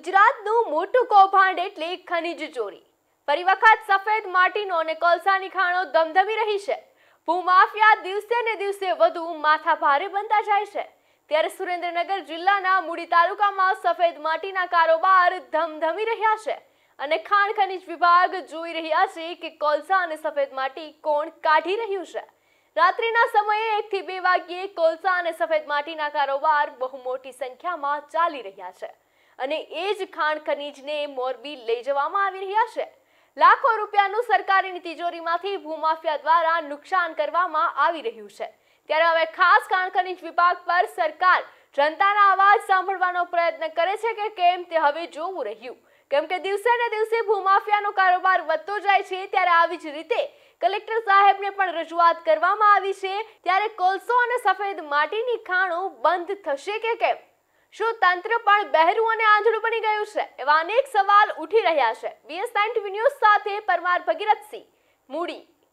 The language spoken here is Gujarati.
ગુજરાતનું મોટું કૌભાંડ એટલે ખનિજ ચોરી ફરી વખત સફેદ માટીનો અને કોલસાની ખાણો ધમધમી રહી છે ભૂમાફિયા દિવસે ને દિવસે વધુ માથા ભારે બનતા જાય છે ત્યારે સુરેન્દ્રનગર જિલ્લાના મૂડી તાલુકામાં સફેદ માટીના કારોબાર ધમધમી રહ્યા છે અને ખાણ ખનિજ વિભાગ જોઈ રહ્યા છે કે કોલસા અને સફેદ માટી કોણ કાઢી રહ્યું છે રાત્રિના સમયે એકથી બે વાગ્યે કોલસા અને સફેદ માટીના કારોબાર બહુ મોટી સંખ્યામાં ચાલી રહ્યા છે અને એ જ ખાણ ખનીજને મોરબી લઈ જવામાં આવી રહ્યા છે લાખો રૂપિયાનું સરકારીની તિજોરીમાંથી ભૂમાફિયા દ્વારા નુકસાન કરવામાં આવી રહ્યું છે ત્યારે હવે ખાસ ખાણ ખનીજ વિભાગ પર સરકાર જનતાના અવાજ સાંભળવાનો પ્રયત્ન કરે છે કે કેમ તે હવે જોવું રહ્યું કેમ કે દિવસે ને દિવસે ભૂમાફિયાનો કારોબાર વધતો જાય છે ત્યારે આવી જ રીતે કલેક્ટર સાહેબને પણ રજૂઆત કરવામાં આવી છે ત્યારે કોલસો અને સફેદ માટીની ખાણો બંધ થશે કે કેમ શું તંત્ર પણ બહેરું અને આંધળું બની ગયું છે એવા અનેક સવાલ ઉઠી રહ્યા છે બીએસ નાઇન ટીવી ન્યૂઝ સાથે પરમાર ભગીરથસિંહ મૂડી